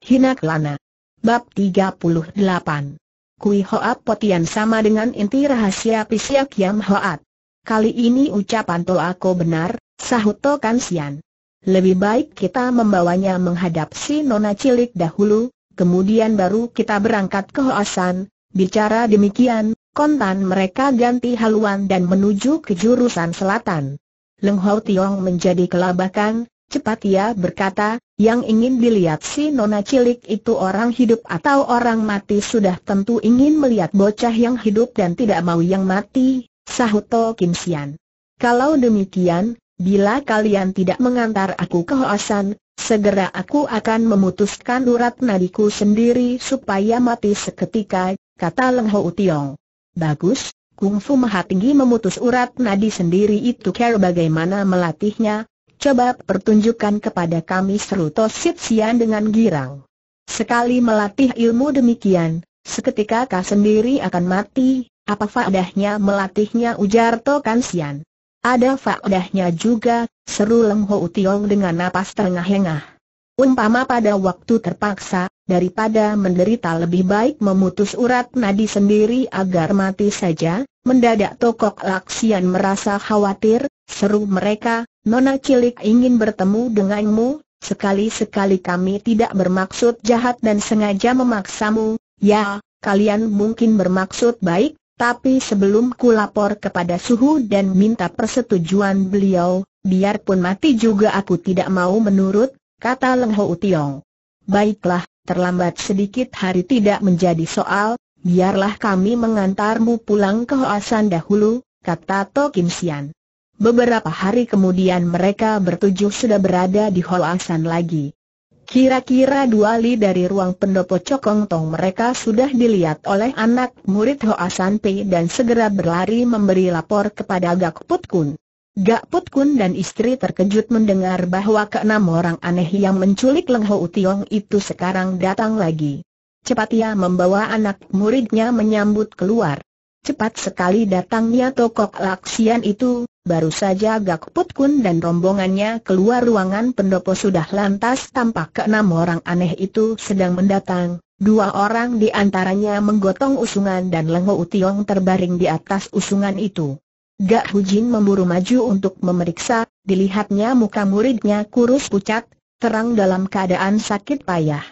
Hina Kelana. Bab 38. Kui Hoat Potian sama dengan inti rahasia Pisia Kiam Hoat. Kali ini ucapan To benar, sahut To Sian. Lebih baik kita membawanya menghadap si Nona Cilik dahulu, kemudian baru kita berangkat ke Hoasan. Bicara demikian, kontan mereka ganti haluan dan menuju ke jurusan selatan. Leng Hau Tiong menjadi kelabakan, Cepat ia berkata, yang ingin dilihat si nona cilik itu orang hidup atau orang mati sudah tentu ingin melihat bocah yang hidup dan tidak mau yang mati, sahut To Kim Sian. Kalau demikian, bila kalian tidak mengantar aku ke Hoasan, segera aku akan memutuskan urat nadiku sendiri supaya mati seketika, kata Leng Ho Tiong. Bagus, kungfu maha tinggi memutus urat nadi sendiri itu care bagaimana melatihnya, Coba pertunjukkan kepada kami seru Tosit Sian dengan girang. Sekali melatih ilmu demikian, seketika kau sendiri akan mati, apa faedahnya melatihnya ujar Tokan Sian. Ada faedahnya juga, seru Leng Ho Utiong dengan napas terengah-engah. Umpama pada waktu terpaksa, daripada menderita lebih baik memutus urat nadi sendiri agar mati saja, mendadak Tokok Laksian merasa khawatir, Seru mereka, Nona Cilik ingin bertemu denganmu, sekali-sekali kami tidak bermaksud jahat dan sengaja memaksamu, ya, kalian mungkin bermaksud baik, tapi sebelum ku lapor kepada suhu dan minta persetujuan beliau, biarpun mati juga aku tidak mau menurut, kata Leng Ho Utiong. Baiklah, terlambat sedikit hari tidak menjadi soal, biarlah kami mengantarmu pulang ke Hoasan dahulu, kata To Sian. Beberapa hari kemudian mereka bertujuh sudah berada di Asan lagi. Kira-kira dua li dari ruang pendopo Cokong Tong mereka sudah dilihat oleh anak murid Hoasan Pei dan segera berlari memberi lapor kepada Gak Put Kun. Gak Put Kun dan istri terkejut mendengar bahwa keenam orang aneh yang menculik Leng Ho Utiong itu sekarang datang lagi. Cepat ia membawa anak muridnya menyambut keluar. Cepat sekali datangnya tokok laksian itu, Baru saja Gak Put Kun dan rombongannya keluar ruangan pendopo sudah lantas tampak enam orang aneh itu sedang mendatang. Dua orang di antaranya menggotong usungan dan Lengo Utiong terbaring di atas usungan itu. Gak Hujin memburu maju untuk memeriksa, dilihatnya muka muridnya kurus pucat, terang dalam keadaan sakit payah.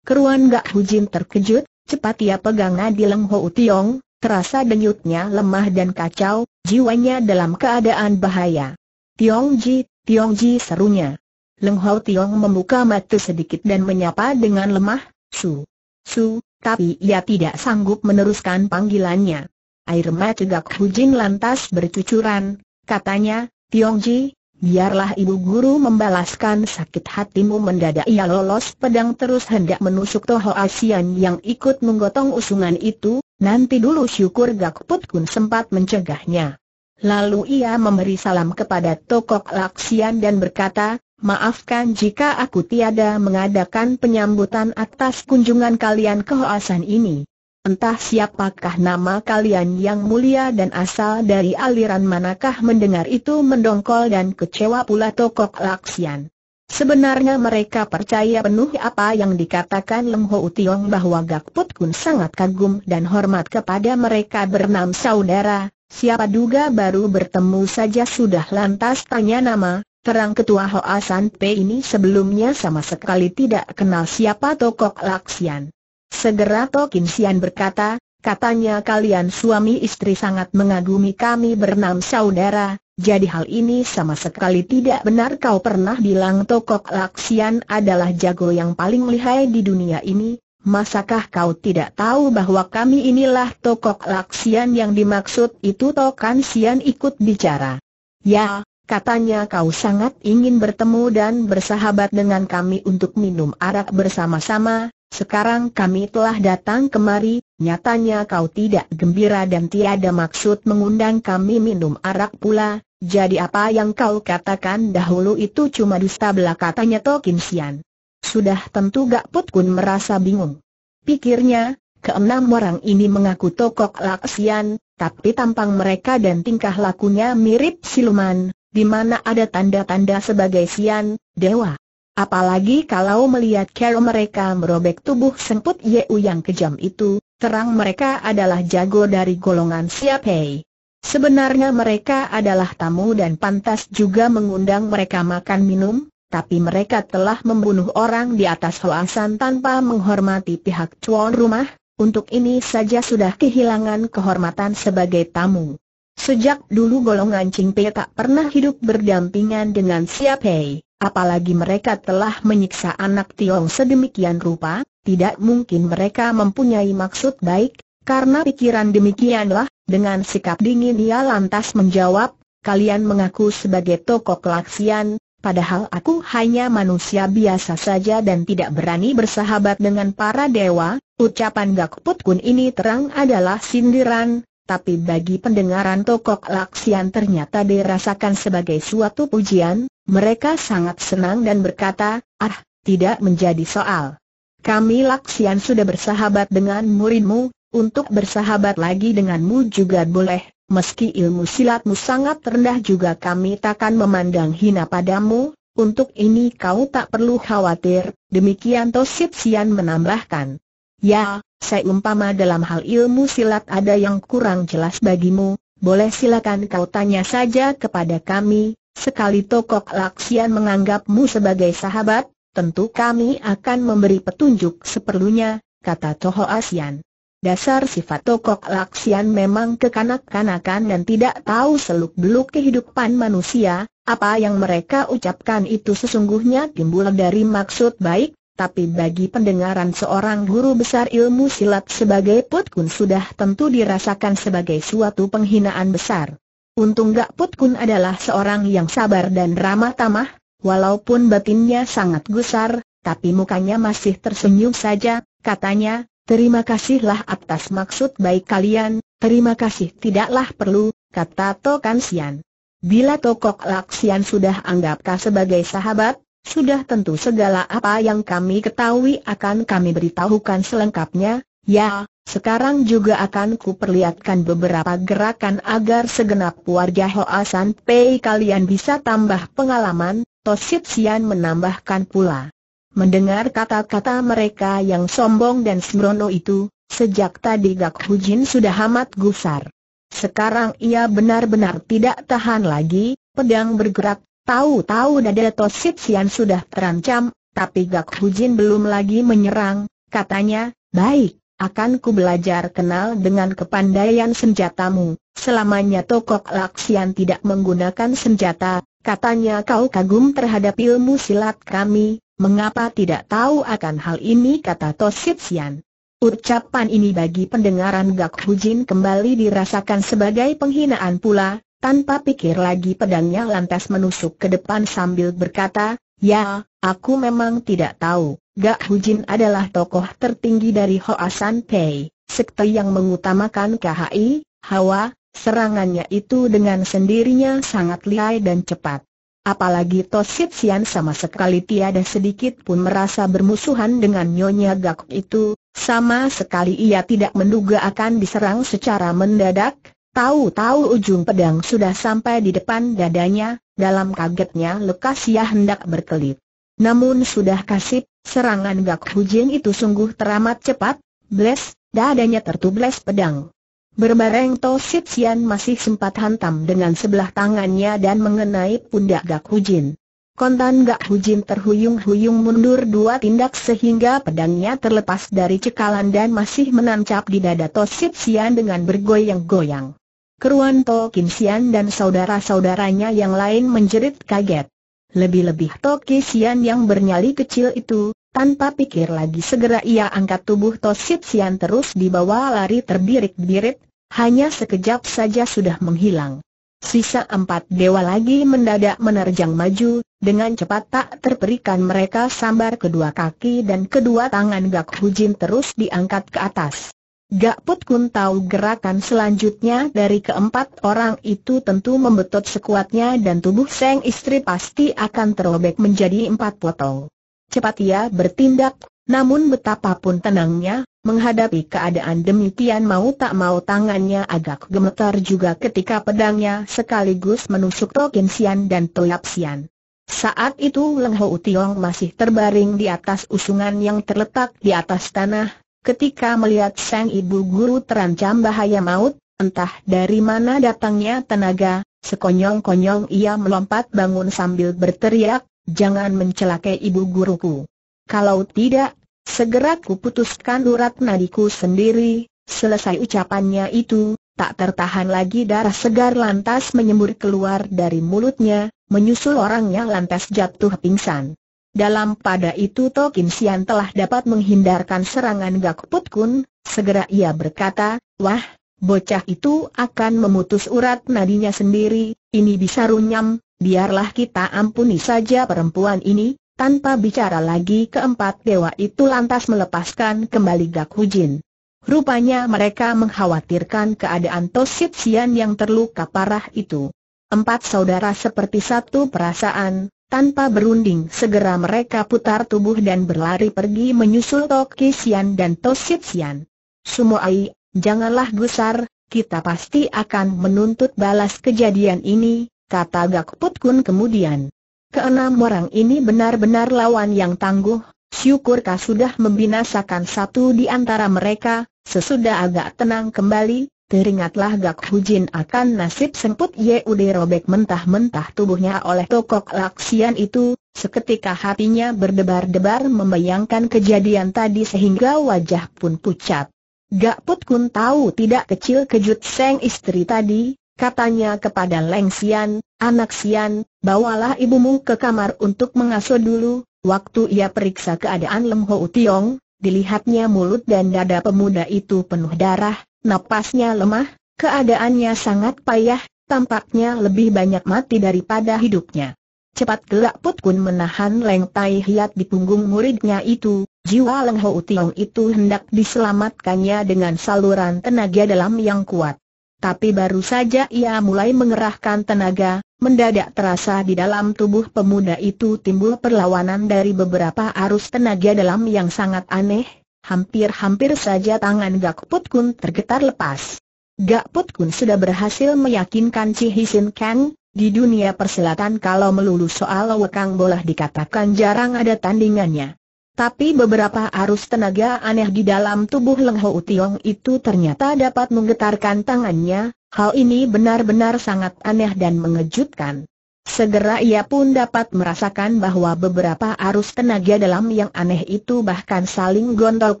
Keruan Gak Hujin terkejut, cepat ia pegang di Lengho Utiong, terasa denyutnya lemah dan kacau, jiwanya dalam keadaan bahaya. Tiongji, Tiongji serunya. Leng Hao Tiong membuka mata sedikit dan menyapa dengan lemah, Su. Su, tapi ia tidak sanggup meneruskan panggilannya. Air mata Gak Jin lantas bercucuran, katanya, Tiongji, biarlah ibu guru membalaskan sakit hatimu mendadak ia lolos pedang terus hendak menusuk Toho Asian yang ikut menggotong usungan itu, Nanti dulu syukur Gak Put Kun sempat mencegahnya. Lalu ia memberi salam kepada Tokok Laksian dan berkata, Maafkan jika aku tiada mengadakan penyambutan atas kunjungan kalian ke Hoasan ini. Entah siapakah nama kalian yang mulia dan asal dari aliran manakah mendengar itu mendongkol dan kecewa pula Tokok Laksian. Sebenarnya mereka percaya penuh apa yang dikatakan Leng Ho Tiong bahwa Gak Put Kun sangat kagum dan hormat kepada mereka bernam saudara, siapa duga baru bertemu saja sudah lantas tanya nama, terang ketua Hoa San P ini sebelumnya sama sekali tidak kenal siapa Tokok Laksian. Segera Tokin Sian berkata, katanya kalian suami istri sangat mengagumi kami bernam saudara, jadi hal ini sama sekali tidak benar kau pernah bilang Tokok Laksian adalah jago yang paling lihai di dunia ini, masakah kau tidak tahu bahwa kami inilah Tokok Laksian yang dimaksud itu Tokan Sian ikut bicara. Ya, katanya kau sangat ingin bertemu dan bersahabat dengan kami untuk minum arak bersama-sama, sekarang kami telah datang kemari, nyatanya kau tidak gembira dan tiada maksud mengundang kami minum arak pula, jadi apa yang kau katakan dahulu itu cuma dusta belaka katanya Tokin Sian. Sudah tentu Gak Put Kun merasa bingung. Pikirnya, keenam orang ini mengaku tokok laksian, tapi tampang mereka dan tingkah lakunya mirip siluman, di mana ada tanda-tanda sebagai sian, dewa. Apalagi kalau melihat cara mereka merobek tubuh semput Yeu yang kejam itu, terang mereka adalah jago dari golongan Hei. Sebenarnya mereka adalah tamu dan pantas juga mengundang mereka makan minum, tapi mereka telah membunuh orang di atas hoasan tanpa menghormati pihak Cuan rumah, untuk ini saja sudah kehilangan kehormatan sebagai tamu. Sejak dulu golongan Pei tak pernah hidup berdampingan dengan Hei. Apalagi mereka telah menyiksa anak Tiong sedemikian rupa, tidak mungkin mereka mempunyai maksud baik, karena pikiran demikianlah, dengan sikap dingin ia lantas menjawab, kalian mengaku sebagai tokoh kelaksian, padahal aku hanya manusia biasa saja dan tidak berani bersahabat dengan para dewa, ucapan Gakput Kun ini terang adalah sindiran, tapi bagi pendengaran tokoh laksian ternyata dirasakan sebagai suatu pujian, mereka sangat senang dan berkata, ah, tidak menjadi soal. Kami Laksian sudah bersahabat dengan muridmu, untuk bersahabat lagi denganmu juga boleh, meski ilmu silatmu sangat rendah juga kami takkan memandang hina padamu, untuk ini kau tak perlu khawatir, demikian Tosip Sian menambahkan. Ya, saya umpama dalam hal ilmu silat ada yang kurang jelas bagimu, boleh silakan kau tanya saja kepada kami, Sekali Tokok Laksian menganggapmu sebagai sahabat, tentu kami akan memberi petunjuk seperlunya, kata Toho Asian. Dasar sifat Tokok Laksian memang kekanak-kanakan dan tidak tahu seluk-beluk kehidupan manusia, apa yang mereka ucapkan itu sesungguhnya timbul dari maksud baik, tapi bagi pendengaran seorang guru besar ilmu silat sebagai Put Kun sudah tentu dirasakan sebagai suatu penghinaan besar. Untung Gak Put Kun adalah seorang yang sabar dan ramah tamah, walaupun batinnya sangat gusar, tapi mukanya masih tersenyum saja, katanya, terima kasihlah atas maksud baik kalian, terima kasih tidaklah perlu, kata Tokan Sian. Bila Tokok Laksian sudah anggapkah sebagai sahabat, sudah tentu segala apa yang kami ketahui akan kami beritahukan selengkapnya, Ya, sekarang juga akan kuperlihatkan beberapa gerakan agar segenap warga Hoasan San Pei kalian bisa tambah pengalaman, Tosip Sian menambahkan pula. Mendengar kata-kata mereka yang sombong dan sembrono itu, sejak tadi Gak Hujin sudah amat gusar. Sekarang ia benar-benar tidak tahan lagi, pedang bergerak, tahu-tahu dada Tosip Sian sudah terancam, tapi Gak Hujin belum lagi menyerang, katanya, baik, akan ku belajar kenal dengan kepandaian senjatamu. Selamanya Tokok Laksian tidak menggunakan senjata, katanya kau kagum terhadap ilmu silat kami, mengapa tidak tahu akan hal ini kata Tositsian. Ucapan ini bagi pendengaran Gak Hujin kembali dirasakan sebagai penghinaan pula, tanpa pikir lagi pedangnya lantas menusuk ke depan sambil berkata, Ya, aku memang tidak tahu. Gak Hujin adalah tokoh tertinggi dari Hoa San Pei, sekte yang mengutamakan KHI, Hawa, serangannya itu dengan sendirinya sangat lihai dan cepat. Apalagi Tosip Sian sama sekali tiada sedikit pun merasa bermusuhan dengan Nyonya Gakuk itu, sama sekali ia tidak menduga akan diserang secara mendadak, Tahu-tahu ujung pedang sudah sampai di depan dadanya, dalam kagetnya ia hendak berkelit. Namun sudah kasip, serangan Gak Hujin itu sungguh teramat cepat, bles, dadanya tertubles pedang. Berbareng To Sip Sian masih sempat hantam dengan sebelah tangannya dan mengenai pundak Gak Hujin. Kontan Gak Hujin terhuyung-huyung mundur dua tindak sehingga pedangnya terlepas dari cekalan dan masih menancap di dada To Sip Sian dengan bergoyang-goyang. Keruan Kim Sian dan saudara-saudaranya yang lain menjerit kaget. Lebih-lebih Toki Sian yang bernyali kecil itu, tanpa pikir lagi segera ia angkat tubuh Sip Sian terus dibawa lari terbirit-birit, hanya sekejap saja sudah menghilang. Sisa empat dewa lagi mendadak menerjang maju, dengan cepat tak terperikan mereka sambar kedua kaki dan kedua tangan Gak Hujin terus diangkat ke atas. Gak put Kun tahu gerakan selanjutnya dari keempat orang itu tentu membetot sekuatnya dan tubuh Seng istri pasti akan terobek menjadi empat potong. Cepat ia bertindak, namun betapapun tenangnya, menghadapi keadaan demikian mau tak mau tangannya agak gemetar juga ketika pedangnya sekaligus menusuk Tokin Sian dan Toyap Sian. Saat itu Leng Ho Tiong masih terbaring di atas usungan yang terletak di atas tanah, Ketika melihat sang ibu guru terancam bahaya maut, entah dari mana datangnya tenaga, sekonyong-konyong ia melompat bangun sambil berteriak, jangan mencelakai ibu guruku. Kalau tidak, segera kuputuskan urat nadiku sendiri, selesai ucapannya itu, tak tertahan lagi darah segar lantas menyembur keluar dari mulutnya, menyusul orangnya lantas jatuh pingsan. Dalam pada itu Tokim Sian telah dapat menghindarkan serangan Gak Put Kun, segera ia berkata, Wah, bocah itu akan memutus urat nadinya sendiri, ini bisa runyam, biarlah kita ampuni saja perempuan ini, tanpa bicara lagi keempat dewa itu lantas melepaskan kembali Gak Hujin. Rupanya mereka mengkhawatirkan keadaan Sip Sian yang terluka parah itu. Empat saudara seperti satu perasaan, tanpa berunding segera mereka putar tubuh dan berlari pergi menyusul Toki Sian dan Tosip Sian. Sumoai, janganlah gusar, kita pasti akan menuntut balas kejadian ini, kata Gak Put Kun kemudian. Keenam orang ini benar-benar lawan yang tangguh, syukurkah sudah membinasakan satu di antara mereka, sesudah agak tenang kembali, Teringatlah Gak Hujin akan nasib semput Yud robek mentah-mentah tubuhnya oleh tokok laksian itu, seketika hatinya berdebar-debar membayangkan kejadian tadi sehingga wajah pun pucat. Gak Put Kun tahu tidak kecil kejut seng istri tadi, katanya kepada Leng Sian, anak Sian, bawalah ibumu ke kamar untuk mengasuh dulu, waktu ia periksa keadaan Lem Ho Tiong, dilihatnya mulut dan dada pemuda itu penuh darah, Napasnya lemah, keadaannya sangat payah, tampaknya lebih banyak mati daripada hidupnya. Cepat gelak Put Kun menahan Leng Tai Hiat di punggung muridnya itu, jiwa Leng Ho Utiong itu hendak diselamatkannya dengan saluran tenaga dalam yang kuat. Tapi baru saja ia mulai mengerahkan tenaga, mendadak terasa di dalam tubuh pemuda itu timbul perlawanan dari beberapa arus tenaga dalam yang sangat aneh, Hampir-hampir saja tangan Gak Put Kun tergetar lepas. Gak Put Kun sudah berhasil meyakinkan Chi Hsin Kang, di dunia persilatan kalau melulu soal wekang boleh dikatakan jarang ada tandingannya. Tapi beberapa arus tenaga aneh di dalam tubuh Leng Ho Utiong itu ternyata dapat menggetarkan tangannya, hal ini benar-benar sangat aneh dan mengejutkan. Segera ia pun dapat merasakan bahwa beberapa arus tenaga dalam yang aneh itu bahkan saling gontok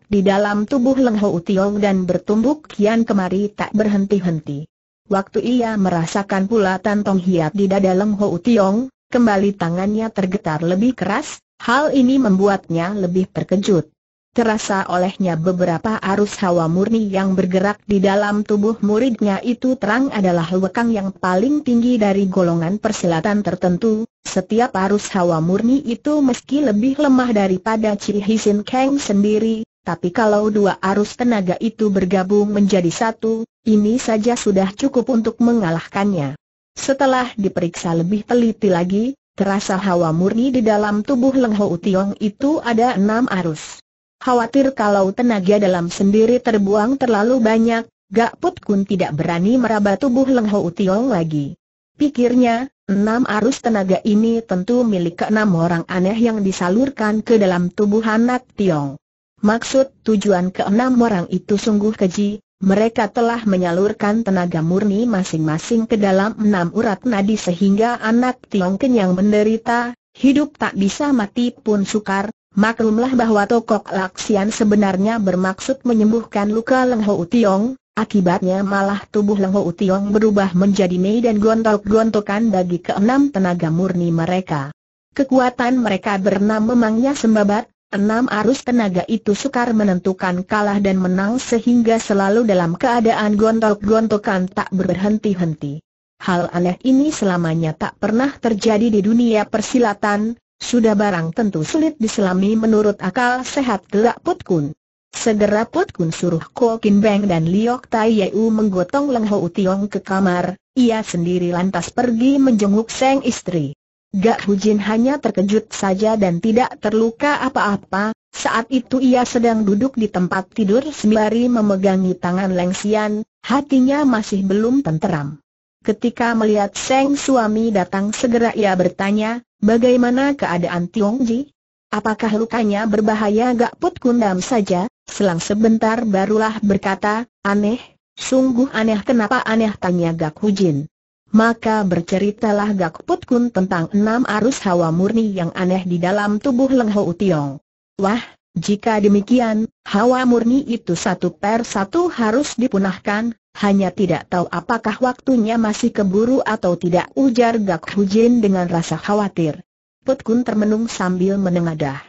di dalam tubuh Leng Ho Tiong dan bertumbuk kian kemari tak berhenti-henti. Waktu ia merasakan pula tantong hiat di dada Leng Ho Tiong, kembali tangannya tergetar lebih keras, hal ini membuatnya lebih terkejut terasa olehnya beberapa arus hawa murni yang bergerak di dalam tubuh muridnya itu terang adalah lekang yang paling tinggi dari golongan persilatan tertentu. Setiap arus hawa murni itu meski lebih lemah daripada ciri Hisin Kang sendiri, tapi kalau dua arus tenaga itu bergabung menjadi satu, ini saja sudah cukup untuk mengalahkannya. Setelah diperiksa lebih teliti lagi, terasa hawa murni di dalam tubuh Leng Ho Tiong itu ada enam arus. Khawatir kalau tenaga dalam sendiri terbuang terlalu banyak, Gak Put Kun tidak berani meraba tubuh Leng Ho Tiong lagi. Pikirnya, enam arus tenaga ini tentu milik keenam orang aneh yang disalurkan ke dalam tubuh anak Tiong. Maksud tujuan keenam orang itu sungguh keji, mereka telah menyalurkan tenaga murni masing-masing ke dalam enam urat nadi sehingga anak Tiong kenyang menderita, hidup tak bisa mati pun sukar, Maklumlah bahwa Tokok Laksian sebenarnya bermaksud menyembuhkan luka Leng Ho Tiong, akibatnya malah tubuh Leng Ho Tiong berubah menjadi mei dan gontok-gontokan bagi keenam tenaga murni mereka. Kekuatan mereka bernam memangnya sembabat, enam arus tenaga itu sukar menentukan kalah dan menang sehingga selalu dalam keadaan gontok-gontokan tak berhenti-henti. Hal aneh ini selamanya tak pernah terjadi di dunia persilatan, sudah barang tentu sulit diselami menurut akal sehat gelak Put Kun. Segera Put Kun suruh Ko Kin Beng dan Liok Tai Yeu menggotong Leng Ho Tiong ke kamar, ia sendiri lantas pergi menjenguk Seng istri. Gak Hu Jin hanya terkejut saja dan tidak terluka apa-apa, saat itu ia sedang duduk di tempat tidur sembari memegangi tangan Leng Sian, hatinya masih belum tenteram. Ketika melihat Seng suami datang segera ia bertanya, bagaimana keadaan Tiong Ji? Apakah lukanya berbahaya gak put kundam saja? Selang sebentar barulah berkata, aneh, sungguh aneh kenapa aneh tanya Gak Hu Jin. Maka berceritalah Gak Put Kun tentang enam arus hawa murni yang aneh di dalam tubuh Leng Ho Tiong. Wah, jika demikian, hawa murni itu satu per satu harus dipunahkan, hanya tidak tahu apakah waktunya masih keburu atau tidak ujar Gak Hujin dengan rasa khawatir. Put Kun termenung sambil menengadah.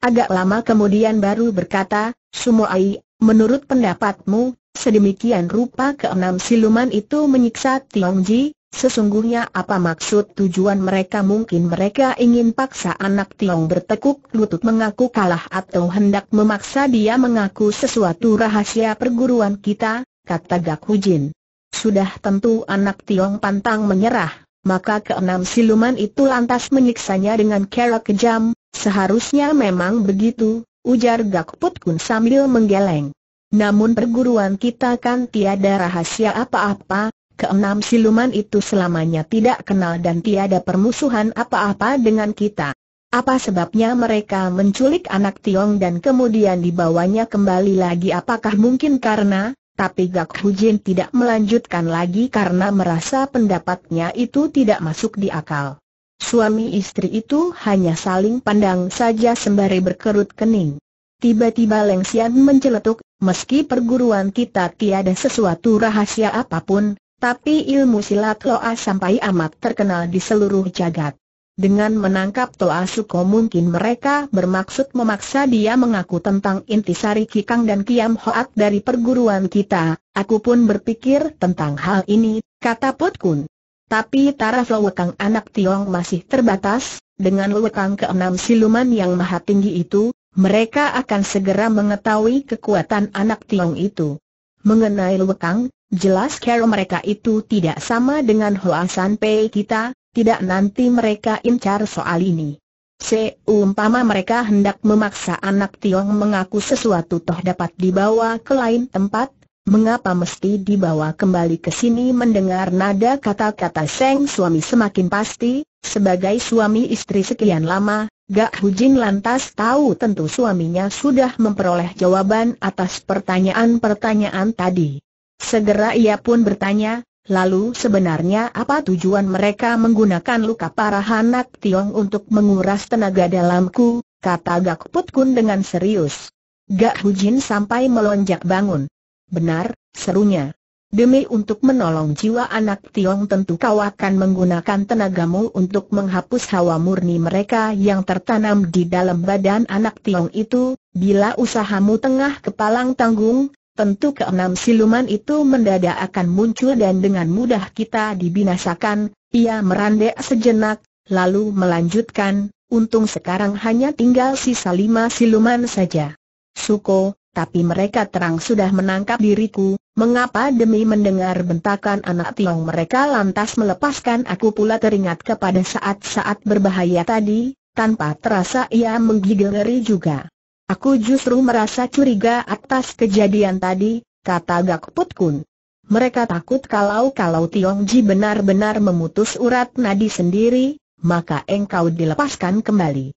Agak lama kemudian baru berkata, Sumoai, menurut pendapatmu, sedemikian rupa keenam siluman itu menyiksa Ji. Sesungguhnya apa maksud tujuan mereka mungkin mereka ingin paksa anak Tiong bertekuk lutut mengaku kalah atau hendak memaksa dia mengaku sesuatu rahasia perguruan kita, kata Gak Hujin. Sudah tentu anak Tiong pantang menyerah, maka keenam siluman itu lantas menyiksanya dengan cara kejam, seharusnya memang begitu, ujar Gak Put Kun sambil menggeleng. Namun perguruan kita kan tiada rahasia apa-apa, keenam siluman itu selamanya tidak kenal dan tiada permusuhan apa-apa dengan kita. Apa sebabnya mereka menculik anak Tiong dan kemudian dibawanya kembali lagi apakah mungkin karena tapi Gak Hujin tidak melanjutkan lagi karena merasa pendapatnya itu tidak masuk di akal. Suami istri itu hanya saling pandang saja sembari berkerut kening. Tiba-tiba Leng Xian menceletuk, meski perguruan kita tiada sesuatu rahasia apapun, tapi ilmu silat Loa sampai amat terkenal di seluruh jagat. Dengan menangkap Toa Suko mungkin mereka bermaksud memaksa dia mengaku tentang intisari Kikang dan Kiam Hoat dari perguruan kita. Aku pun berpikir tentang hal ini, kata Put Kun. Tapi taraf Lewekang anak Tiong masih terbatas, dengan Lewekang keenam siluman yang maha tinggi itu, mereka akan segera mengetahui kekuatan anak Tiong itu. Mengenai Lewekang, jelas kero mereka itu tidak sama dengan Hoasan Pei kita, tidak nanti mereka incar soal ini. Seumpama mereka hendak memaksa anak Tiong mengaku sesuatu toh dapat dibawa ke lain tempat, mengapa mesti dibawa kembali ke sini mendengar nada kata-kata Seng suami semakin pasti, sebagai suami istri sekian lama, Gak Hujin lantas tahu tentu suaminya sudah memperoleh jawaban atas pertanyaan-pertanyaan tadi. Segera ia pun bertanya, Lalu sebenarnya apa tujuan mereka menggunakan luka parah anak Tiong untuk menguras tenaga dalamku, kata Gak Put Kun dengan serius. Gak Hujin sampai melonjak bangun. Benar, serunya. Demi untuk menolong jiwa anak Tiong tentu kau akan menggunakan tenagamu untuk menghapus hawa murni mereka yang tertanam di dalam badan anak Tiong itu, bila usahamu tengah kepalang tanggung, tentu keenam siluman itu mendadak akan muncul dan dengan mudah kita dibinasakan. Ia merandek sejenak, lalu melanjutkan, untung sekarang hanya tinggal sisa lima siluman saja. Suko, tapi mereka terang sudah menangkap diriku, mengapa demi mendengar bentakan anak tiong mereka lantas melepaskan aku pula teringat kepada saat-saat berbahaya tadi, tanpa terasa ia menggigil ngeri juga. Aku justru merasa curiga atas kejadian tadi, kata Gak Put Kun. Mereka takut kalau-kalau Tiong Ji benar-benar memutus urat nadi sendiri, maka engkau dilepaskan kembali.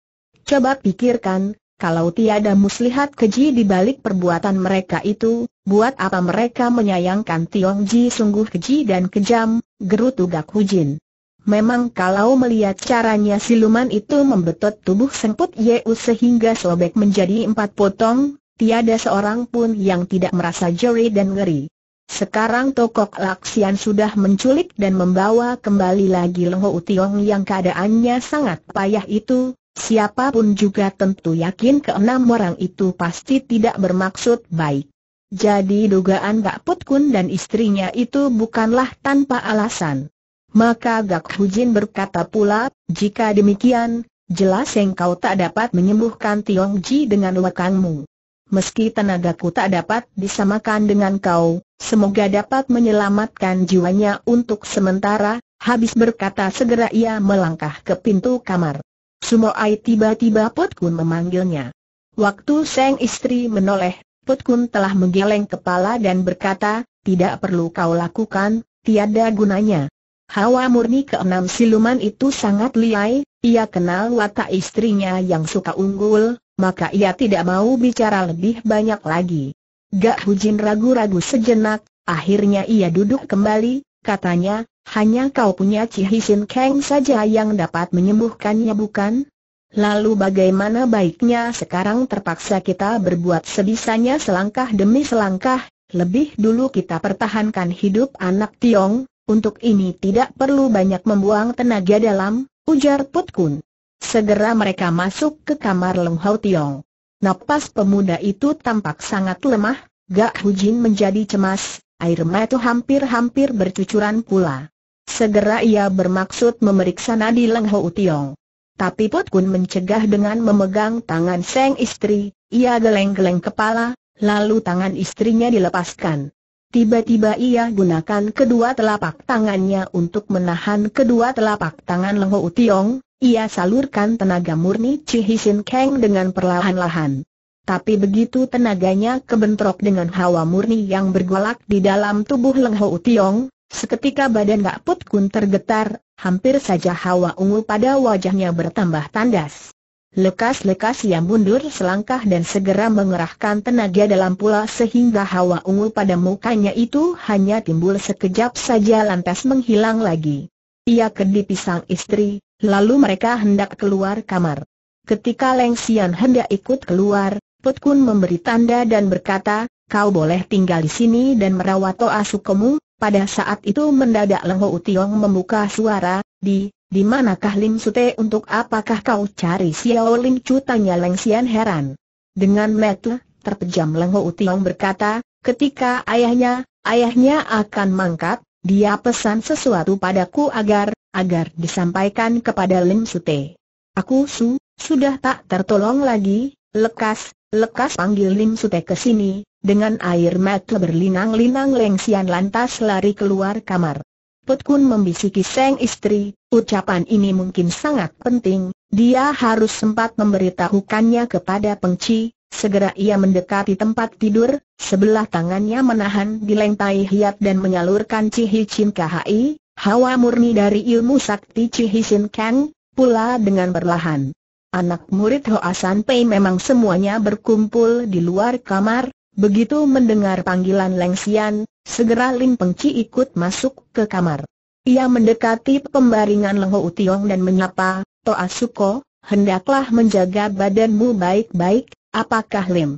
Coba pikirkan, kalau tiada muslihat keji di balik perbuatan mereka itu, buat apa mereka menyayangkan Tiong Ji sungguh keji dan kejam, gerutu Gak Hujin. Memang kalau melihat caranya siluman itu membetot tubuh semput Yeu sehingga sobek menjadi empat potong, tiada seorang pun yang tidak merasa jeri dan ngeri. Sekarang Tokok Laksian sudah menculik dan membawa kembali lagi Lengho Utiong yang keadaannya sangat payah itu, siapapun juga tentu yakin ke enam orang itu pasti tidak bermaksud baik. Jadi dugaan Put Putkun dan istrinya itu bukanlah tanpa alasan. Maka Gak Hujin berkata pula, jika demikian, jelas engkau tak dapat menyembuhkan Tiong Ji dengan lekangmu. Meski tenagaku tak dapat disamakan dengan kau, semoga dapat menyelamatkan jiwanya untuk sementara, habis berkata segera ia melangkah ke pintu kamar. Sumoai tiba-tiba Put Kun memanggilnya. Waktu Seng istri menoleh, Put Kun telah menggeleng kepala dan berkata, tidak perlu kau lakukan, tiada gunanya. Hawa murni keenam siluman itu sangat liai, ia kenal watak istrinya yang suka unggul, maka ia tidak mau bicara lebih banyak lagi. Gak Hujin ragu-ragu sejenak, akhirnya ia duduk kembali, katanya, hanya kau punya Cihisin Kang saja yang dapat menyembuhkannya bukan? Lalu bagaimana baiknya sekarang terpaksa kita berbuat sebisanya selangkah demi selangkah, lebih dulu kita pertahankan hidup anak Tiong, untuk ini tidak perlu banyak membuang tenaga dalam, ujar Put Kun. Segera mereka masuk ke kamar Leng Hao Tiong. Napas pemuda itu tampak sangat lemah, Gak Hu Jin menjadi cemas, air mata hampir-hampir bercucuran pula. Segera ia bermaksud memeriksa nadi Leng Hao Tiong. Tapi Put Kun mencegah dengan memegang tangan seng istri, ia geleng-geleng kepala, lalu tangan istrinya dilepaskan. Tiba-tiba ia gunakan kedua telapak tangannya untuk menahan kedua telapak tangan Leng Ho Tiong, ia salurkan tenaga murni Cihisin Kang dengan perlahan-lahan. Tapi begitu tenaganya kebentrok dengan hawa murni yang bergolak di dalam tubuh Leng Ho Tiong, seketika badan Gak Put Kun tergetar, hampir saja hawa ungu pada wajahnya bertambah tandas. Lekas-lekas ia mundur selangkah dan segera mengerahkan tenaga dalam pula sehingga hawa ungu pada mukanya itu hanya timbul sekejap saja lantas menghilang lagi. Ia kedip pisang istri, lalu mereka hendak keluar kamar. Ketika Leng Sian hendak ikut keluar, Put Kun memberi tanda dan berkata, kau boleh tinggal di sini dan merawat toa sukamu. Pada saat itu mendadak Leng Ho Utiong membuka suara, di, di manakah Lim Sute untuk apakah kau cari Xiao Ling Chu tanya Leng Xian heran. Dengan metu, terpejam Leng Hou Tiong berkata, ketika ayahnya, ayahnya akan mangkat, dia pesan sesuatu padaku agar, agar disampaikan kepada Lim Sute. Aku su, sudah tak tertolong lagi, lekas, lekas panggil Lim Sute ke sini, dengan air metu berlinang-linang Leng Xian lantas lari keluar kamar. Put Kun membisiki sang istri, ucapan ini mungkin sangat penting, dia harus sempat memberitahukannya kepada Pengci, segera ia mendekati tempat tidur, sebelah tangannya menahan di lengtai hiat dan menyalurkan Cihicin kahai, hawa murni dari ilmu sakti Cihicin Kang, pula dengan perlahan. Anak murid Hoa San Pei memang semuanya berkumpul di luar kamar, begitu mendengar panggilan Leng Xian. Segera Lim Pengci ikut masuk ke kamar. Ia mendekati pembaringan Lengho Utiong dan menyapa, Suko, hendaklah menjaga badanmu baik-baik, apakah Lim?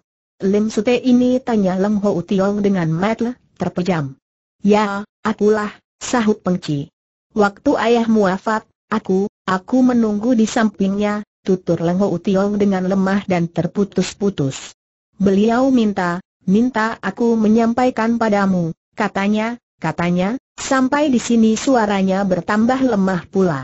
Lim Sute ini tanya Lengho Utiong dengan mata terpejam. Ya, akulah, sahut Pengci. Waktu ayahmu wafat, aku, aku menunggu di sampingnya, tutur Lengho Utiong dengan lemah dan terputus-putus. Beliau minta, minta aku menyampaikan padamu, katanya, katanya, sampai di sini suaranya bertambah lemah pula.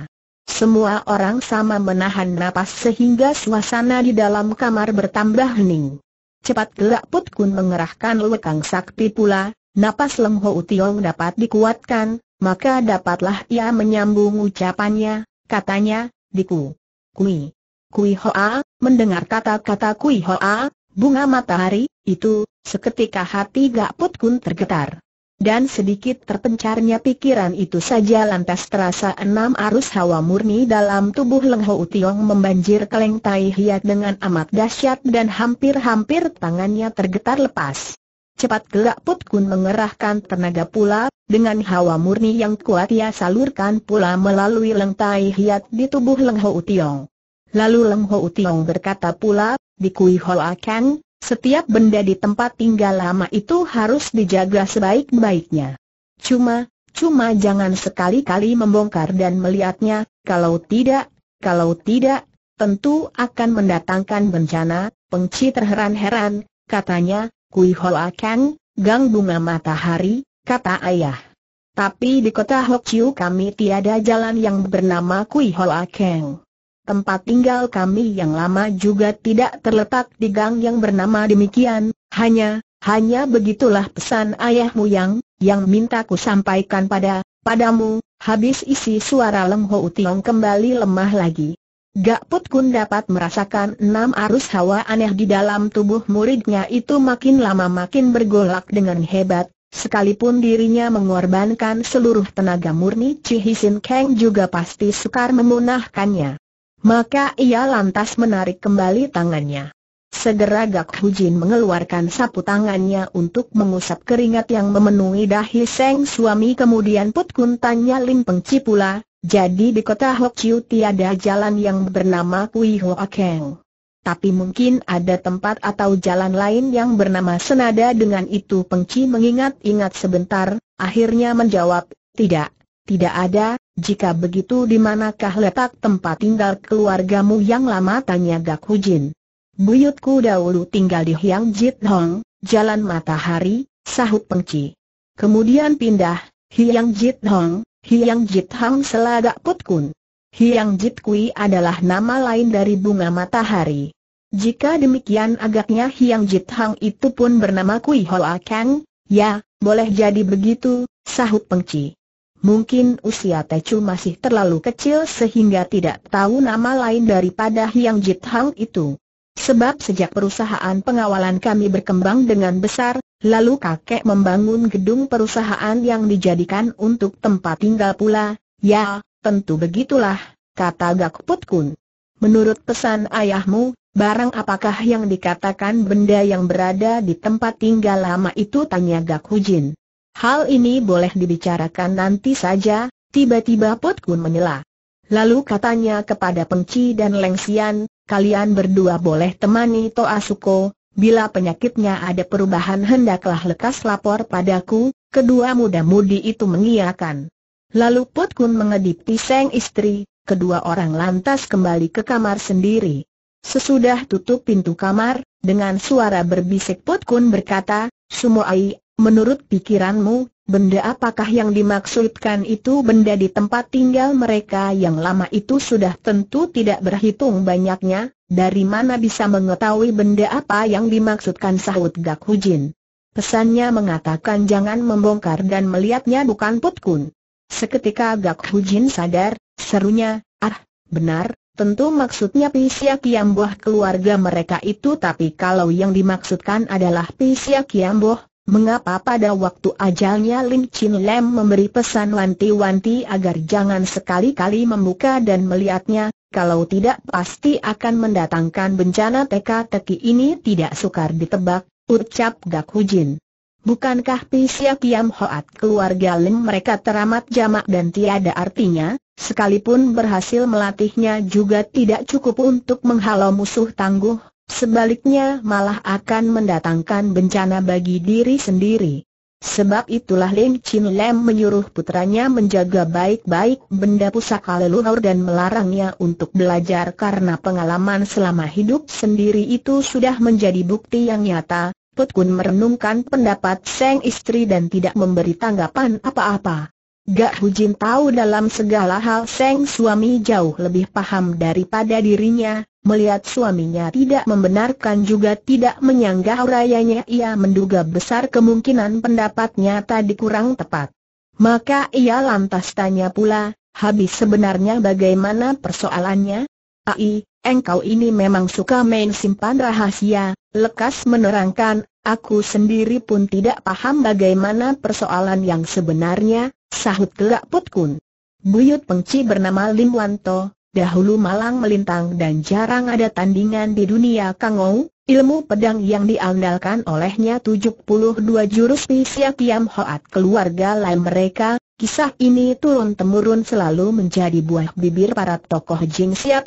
Semua orang sama menahan napas sehingga suasana di dalam kamar bertambah hening. Cepat gelak Put Kun mengerahkan lekang sakti pula, napas leng Ho Tiong dapat dikuatkan, maka dapatlah ia menyambung ucapannya, katanya, diku. Kui. Kui Hoa, mendengar kata-kata Kui Hoa, bunga matahari, itu, Seketika hati Put Kun tergetar. Dan sedikit terpencarnya pikiran itu saja lantas terasa enam arus hawa murni dalam tubuh Leng Ho utiong membanjir keleng tai hiat dengan amat dahsyat dan hampir-hampir tangannya tergetar lepas. Cepat gelak Put Kun mengerahkan tenaga pula, dengan hawa murni yang kuat ia salurkan pula melalui leng tai hiat di tubuh Leng Ho utiong. Lalu Leng Ho utiong berkata pula, di Kui Ho Akan, setiap benda di tempat tinggal lama itu harus dijaga sebaik-baiknya. Cuma, cuma jangan sekali-kali membongkar dan melihatnya, kalau tidak, kalau tidak, tentu akan mendatangkan bencana, pengci terheran-heran, katanya, Kui Hoa Kang, Gang Bunga Matahari, kata ayah. Tapi di kota Hokyu kami tiada jalan yang bernama Kui Hoa Kang. Tempat tinggal kami yang lama juga tidak terletak di gang yang bernama demikian, hanya, hanya begitulah pesan ayahmu yang, yang minta ku sampaikan pada, padamu, habis isi suara Leng Ho Tiong kembali lemah lagi. Gak put Kun dapat merasakan enam arus hawa aneh di dalam tubuh muridnya itu makin lama makin bergolak dengan hebat, Sekalipun dirinya mengorbankan seluruh tenaga murni Cihisin Kang juga pasti sukar memunahkannya. Maka ia lantas menarik kembali tangannya. Segera Gak Hujin mengeluarkan sapu tangannya untuk mengusap keringat yang memenuhi dahi Seng suami kemudian Put Kun tanya Lim Peng Cipula, jadi di kota Hok Chiu tiada jalan yang bernama Kui Hoa Keng. Tapi mungkin ada tempat atau jalan lain yang bernama senada dengan itu Pengci mengingat-ingat sebentar, akhirnya menjawab, tidak, tidak ada, jika begitu di manakah letak tempat tinggal keluargamu yang lama tanya Gak Hujin. Buyutku dahulu tinggal di Hyang Jit Hong, Jalan Matahari, sahut Pengci. Kemudian pindah, Hyang Jit Hong, Hyang Jit Hong selagak putkun. Hyang Jit Kui adalah nama lain dari bunga matahari. Jika demikian agaknya Hyang Jit Hong itu pun bernama Kui Hoa Kang, ya, boleh jadi begitu, sahut Pengci. Mungkin usia Tecu masih terlalu kecil sehingga tidak tahu nama lain daripada Hyang Jit Hang itu. Sebab sejak perusahaan pengawalan kami berkembang dengan besar, lalu kakek membangun gedung perusahaan yang dijadikan untuk tempat tinggal pula, ya, tentu begitulah, kata Gakput Kun. Menurut pesan ayahmu, barang apakah yang dikatakan benda yang berada di tempat tinggal lama itu tanya Gak Hujin. Hal ini boleh dibicarakan nanti saja, tiba-tiba Pot Kun menyela. Lalu katanya kepada Pengci dan Lengsian, kalian berdua boleh temani Toa Asuko. bila penyakitnya ada perubahan hendaklah lekas lapor padaku, kedua muda-mudi itu mengiakan. Lalu Pot Kun mengedip seng istri, kedua orang lantas kembali ke kamar sendiri. Sesudah tutup pintu kamar, dengan suara berbisik Pot Kun berkata, ai. Menurut pikiranmu, benda apakah yang dimaksudkan itu benda di tempat tinggal mereka yang lama itu sudah tentu tidak berhitung banyaknya, dari mana bisa mengetahui benda apa yang dimaksudkan sahut Gak Hujin. Pesannya mengatakan jangan membongkar dan melihatnya bukan put kun. Seketika Gak Hujin sadar, serunya, ah, benar, Tentu maksudnya Pisia Kiamboh keluarga mereka itu tapi kalau yang dimaksudkan adalah Pisia Kiamboh, Mengapa pada waktu ajalnya Lim Chin Lam memberi pesan wanti-wanti agar jangan sekali-kali membuka dan melihatnya, kalau tidak pasti akan mendatangkan bencana teka-teki ini tidak sukar ditebak, ucap Gak Hujin. Bukankah Pisya Kiam Hoat keluarga Lim mereka teramat jamak dan tiada artinya, sekalipun berhasil melatihnya juga tidak cukup untuk menghalau musuh tangguh, Sebaliknya malah akan mendatangkan bencana bagi diri sendiri. Sebab itulah Lim Chin Lam menyuruh putranya menjaga baik-baik benda pusaka leluhur dan melarangnya untuk belajar karena pengalaman selama hidup sendiri itu sudah menjadi bukti yang nyata. Put Kun merenungkan pendapat sang istri dan tidak memberi tanggapan apa-apa. Gak Hujin tahu dalam segala hal sang suami jauh lebih paham daripada dirinya, Melihat suaminya tidak membenarkan juga tidak menyanggah rayanya ia menduga besar kemungkinan pendapatnya tadi kurang tepat. Maka ia lantas tanya pula, habis sebenarnya bagaimana persoalannya? Ai, engkau ini memang suka main simpan rahasia, lekas menerangkan, aku sendiri pun tidak paham bagaimana persoalan yang sebenarnya, sahut gelak putkun. Buyut pengci bernama Lim Wanto, dahulu malang melintang dan jarang ada tandingan di dunia Kang Ou, ilmu pedang yang diandalkan olehnya 72 jurus Pisia Kiam Hoat keluarga lain mereka, kisah ini turun-temurun selalu menjadi buah bibir para tokoh Jing Siap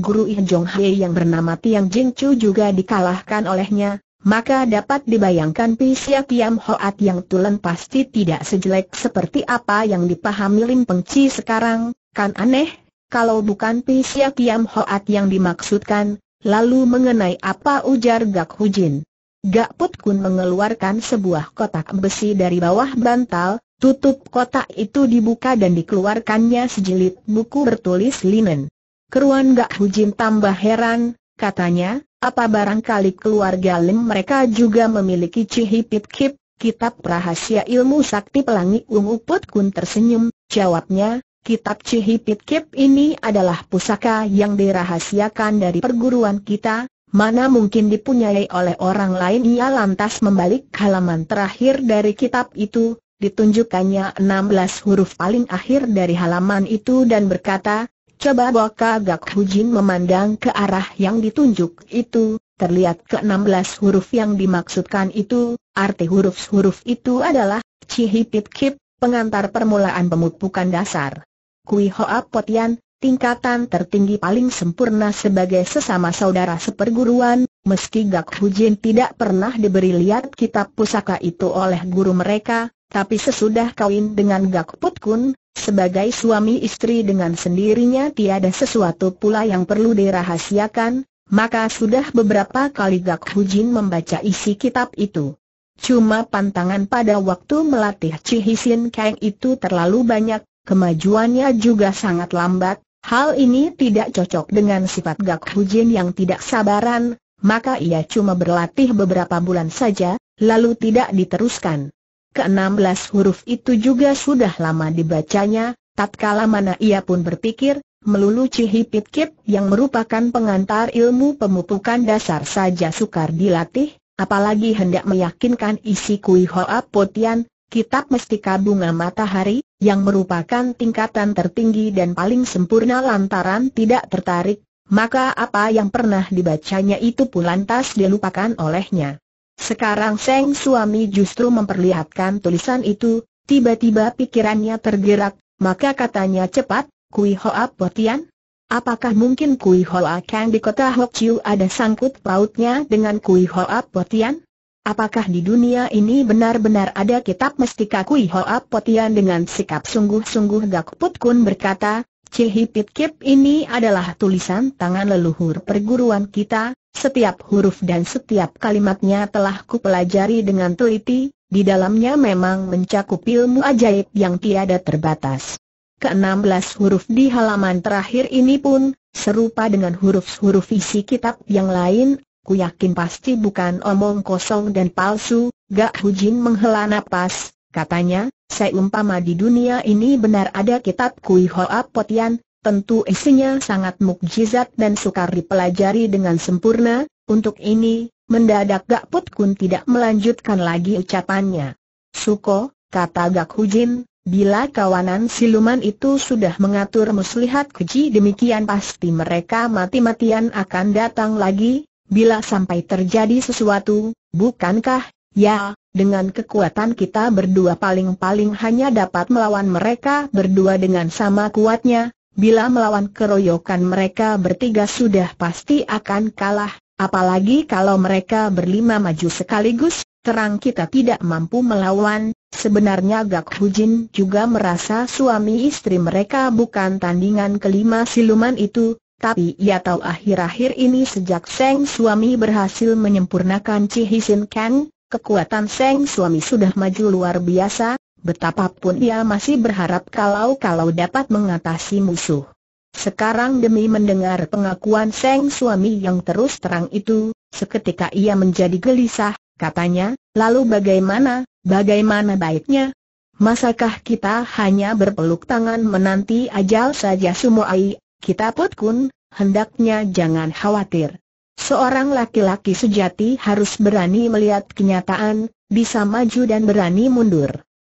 Guru Ih Jong Hei yang bernama Tiang Jing Chu juga dikalahkan olehnya, maka dapat dibayangkan Pisia Kiam Hoat yang tulen pasti tidak sejelek seperti apa yang dipahami Lim Pengci sekarang, kan aneh, kalau bukan Pisya Kiam Hoat yang dimaksudkan, lalu mengenai apa ujar Gak Hujin. Gak Put Kun mengeluarkan sebuah kotak besi dari bawah bantal, tutup kotak itu dibuka dan dikeluarkannya sejilid buku bertulis linen. Keruan Gak Hujin tambah heran, katanya, apa barangkali keluarga Lim mereka juga memiliki Cihipit Kip, kitab rahasia ilmu sakti pelangi Ungu Put Kun tersenyum, jawabnya, Kitab Cihipit Kip ini adalah pusaka yang dirahasiakan dari perguruan kita, mana mungkin dipunyai oleh orang lain ia lantas membalik halaman terakhir dari kitab itu, ditunjukkannya 16 huruf paling akhir dari halaman itu dan berkata, Coba Boka Gak Hujin memandang ke arah yang ditunjuk itu, terlihat ke-16 huruf yang dimaksudkan itu, arti huruf-huruf itu adalah Cihipit Kip, pengantar permulaan pemupukan dasar. Kui Hoa Potian, tingkatan tertinggi paling sempurna sebagai sesama saudara seperguruan, meski Gak Hujin tidak pernah diberi lihat kitab pusaka itu oleh guru mereka, tapi sesudah kawin dengan Gak Put Kun, sebagai suami istri dengan sendirinya tiada sesuatu pula yang perlu dirahasiakan, maka sudah beberapa kali Gak Hujin membaca isi kitab itu. Cuma pantangan pada waktu melatih Cihisin Kang itu terlalu banyak, Kemajuannya juga sangat lambat, hal ini tidak cocok dengan sifat Gak Hujin yang tidak sabaran, maka ia cuma berlatih beberapa bulan saja, lalu tidak diteruskan. Ke-16 huruf itu juga sudah lama dibacanya, tatkala mana ia pun berpikir, melulu Pit kip yang merupakan pengantar ilmu pemupukan dasar saja sukar dilatih, apalagi hendak meyakinkan isi kui hoa potian, Kitab Mestika Bunga Matahari, yang merupakan tingkatan tertinggi dan paling sempurna lantaran tidak tertarik, maka apa yang pernah dibacanya itu pun lantas dilupakan olehnya. Sekarang Seng suami justru memperlihatkan tulisan itu, tiba-tiba pikirannya tergerak, maka katanya cepat, Kui Hoa Potian? Apakah mungkin Kui Hoa Kang di kota Chiu ada sangkut pautnya dengan Kui Hoa Potian? Apakah di dunia ini benar-benar ada kitab mestika Kui Hoa Potian dengan sikap sungguh-sungguh Gak Put Kun berkata, Cihipit Kip ini adalah tulisan tangan leluhur perguruan kita, setiap huruf dan setiap kalimatnya telah kupelajari dengan teliti, di dalamnya memang mencakup ilmu ajaib yang tiada terbatas. Ke-16 huruf di halaman terakhir ini pun, serupa dengan huruf-huruf isi kitab yang lain, Ku yakin pasti bukan omong kosong dan palsu, Gak Hujin menghela nafas. katanya, saya seumpama di dunia ini benar ada kitab Kui Hoa Potian, tentu isinya sangat mukjizat dan sukar dipelajari dengan sempurna, untuk ini, mendadak Gak Put Kun tidak melanjutkan lagi ucapannya. Suko, kata Gak Hujin, Bila kawanan siluman itu sudah mengatur muslihat keji demikian pasti mereka mati-matian akan datang lagi, Bila sampai terjadi sesuatu, bukankah, ya, dengan kekuatan kita berdua paling-paling hanya dapat melawan mereka berdua dengan sama kuatnya, bila melawan keroyokan mereka bertiga sudah pasti akan kalah, apalagi kalau mereka berlima maju sekaligus, terang kita tidak mampu melawan, sebenarnya Gak Hujin juga merasa suami istri mereka bukan tandingan kelima siluman itu, tapi ia tahu akhir-akhir ini sejak Seng suami berhasil menyempurnakan Chi Hisin Kang, kekuatan Seng suami sudah maju luar biasa, betapapun ia masih berharap kalau-kalau dapat mengatasi musuh. Sekarang demi mendengar pengakuan Seng suami yang terus terang itu, seketika ia menjadi gelisah, katanya, lalu bagaimana, bagaimana baiknya? Masakah kita hanya berpeluk tangan menanti ajal saja Sumoai kita Put Kun, hendaknya jangan khawatir. Seorang laki-laki sejati harus berani melihat kenyataan, bisa maju dan berani mundur.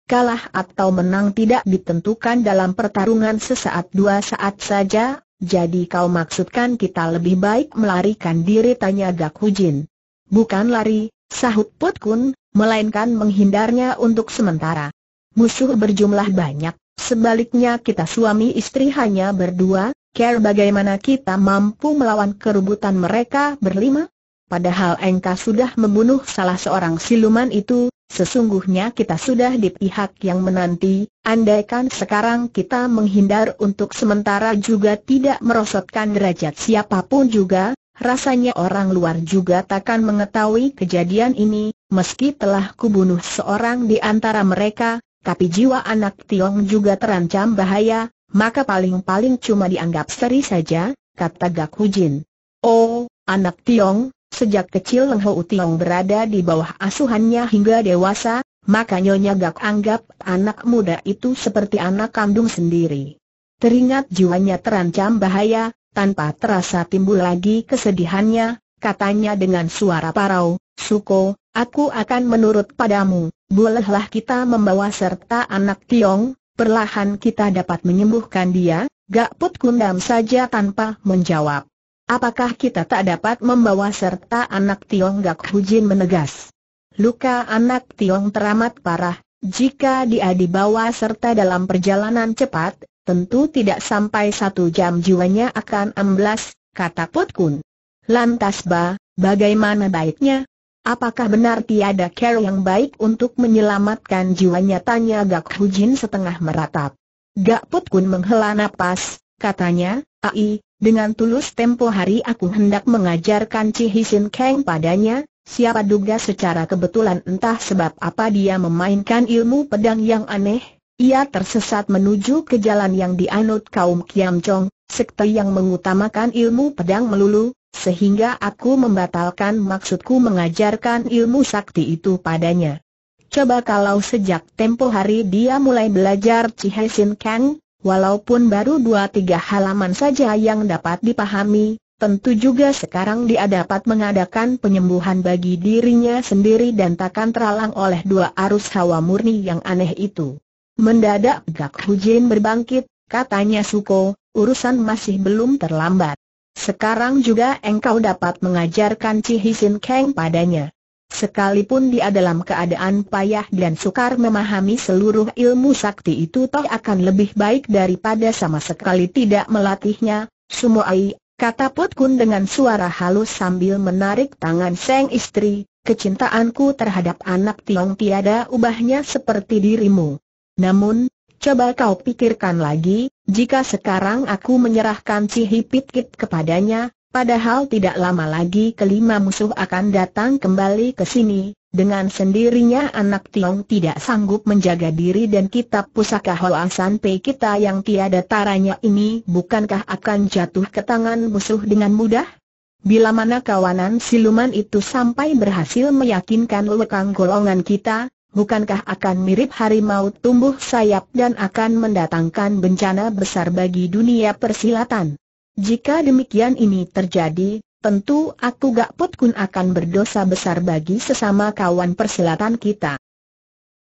Kalah atau menang tidak ditentukan dalam pertarungan sesaat dua saat saja, jadi kau maksudkan kita lebih baik melarikan diri tanya Gak Hujin. Bukan lari, sahut Put Kun, melainkan menghindarnya untuk sementara. Musuh berjumlah banyak, sebaliknya kita suami istri hanya berdua, care bagaimana kita mampu melawan kerubutan mereka berlima? Padahal engkau sudah membunuh salah seorang siluman itu, sesungguhnya kita sudah di pihak yang menanti, andaikan sekarang kita menghindar untuk sementara juga tidak merosotkan derajat siapapun juga, rasanya orang luar juga takkan mengetahui kejadian ini, meski telah kubunuh seorang di antara mereka, tapi jiwa anak Tiong juga terancam bahaya, maka paling-paling cuma dianggap seri saja, kata Gak Hujin. Oh, anak Tiong, sejak kecil Leng Ho Tiong berada di bawah asuhannya hingga dewasa, maka Nyonya Gak anggap anak muda itu seperti anak kandung sendiri. Teringat jiwanya terancam bahaya, tanpa terasa timbul lagi kesedihannya, katanya dengan suara parau, Suko, aku akan menurut padamu, bolehlah kita membawa serta anak Tiong, perlahan kita dapat menyembuhkan dia, gak Put kundam saja tanpa menjawab. Apakah kita tak dapat membawa serta anak Tiong Gak Hujin menegas? Luka anak Tiong teramat parah, jika dia dibawa serta dalam perjalanan cepat, tentu tidak sampai satu jam jiwanya akan amblas, kata Put Putkun. Lantas ba, bagaimana baiknya? Apakah benar tiada cara yang baik untuk menyelamatkan jiwanya? Tanya Gak Hujin setengah meratap. Gak Put Kun menghela napas, katanya, Ai, dengan tulus tempo hari aku hendak mengajarkan Chi Hisin Kang padanya, siapa duga secara kebetulan entah sebab apa dia memainkan ilmu pedang yang aneh, ia tersesat menuju ke jalan yang dianut kaum Kiam Chong, sekte yang mengutamakan ilmu pedang melulu, sehingga aku membatalkan maksudku mengajarkan ilmu sakti itu padanya. Coba kalau sejak tempo hari dia mulai belajar Cihesin Kang, walaupun baru dua tiga halaman saja yang dapat dipahami, tentu juga sekarang dia dapat mengadakan penyembuhan bagi dirinya sendiri dan takkan teralang oleh dua arus hawa murni yang aneh itu. Mendadak Gak Hujin berbangkit, katanya Suko, urusan masih belum terlambat. Sekarang juga engkau dapat mengajarkan cihisin Hisin Kang padanya. Sekalipun dia dalam keadaan payah dan sukar memahami seluruh ilmu sakti itu toh akan lebih baik daripada sama sekali tidak melatihnya, Sumoai, kata Put Kun dengan suara halus sambil menarik tangan sang istri, kecintaanku terhadap anak Tiong tiada ubahnya seperti dirimu. Namun, Coba kau pikirkan lagi, jika sekarang aku menyerahkan si Kit kepadanya, padahal tidak lama lagi kelima musuh akan datang kembali ke sini, dengan sendirinya anak Tiong tidak sanggup menjaga diri dan kitab pusaka Hoasan Pei kita yang tiada taranya ini bukankah akan jatuh ke tangan musuh dengan mudah? Bila mana kawanan siluman itu sampai berhasil meyakinkan lekang golongan kita, bukankah akan mirip harimau tumbuh sayap dan akan mendatangkan bencana besar bagi dunia persilatan? Jika demikian ini terjadi, tentu aku Gak putkun Kun akan berdosa besar bagi sesama kawan persilatan kita.